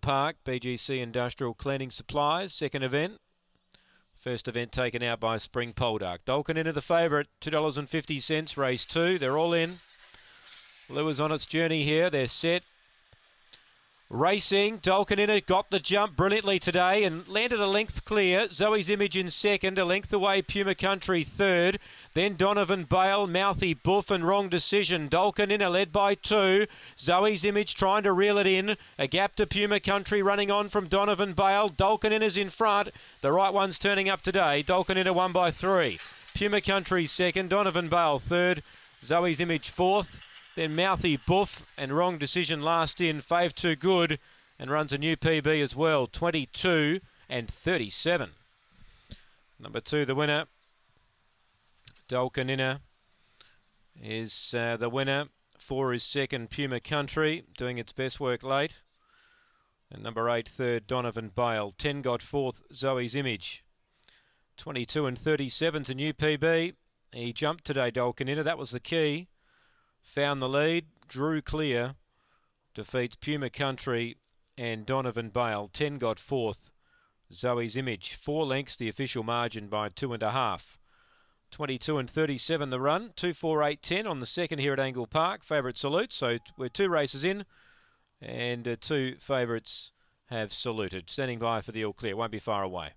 Park, BGC Industrial Cleaning Supplies, second event. First event taken out by Spring Poldark. Dolkin into the favourite, $2.50, race two. They're all in. Lewis on its journey here. They're set. Racing, Dolkin in it, got the jump brilliantly today and landed a length clear. Zoe's Image in second, a length away Puma Country third. Then Donovan Bale, Mouthy Buff and Wrong Decision. Dolkin in a led by two. Zoe's Image trying to reel it in. A gap to Puma Country running on from Donovan Bale. Dolkin in is in front. The right one's turning up today. Dolkin in a one by three. Puma Country second, Donovan Bale third. Zoe's Image fourth. Then Mouthy Buff and wrong decision last in. Fave too good and runs a new PB as well. 22 and 37. Number two, the winner. Dolcanina is uh, the winner. Four is second, Puma Country, doing its best work late. And number eight, third, Donovan Bale. Ten got fourth, Zoe's Image. 22 and 37 a new PB. He jumped today, Dolcanina. That was the key found the lead. Drew Clear defeats Puma Country and Donovan Bale. 10 got fourth. Zoe's Image. Four lengths, the official margin by two and a half. 22 and 37 the run. 248.10 on the second here at Angle Park. Favourite salute. So we're two races in and uh, two favourites have saluted. Standing by for the all clear. Won't be far away.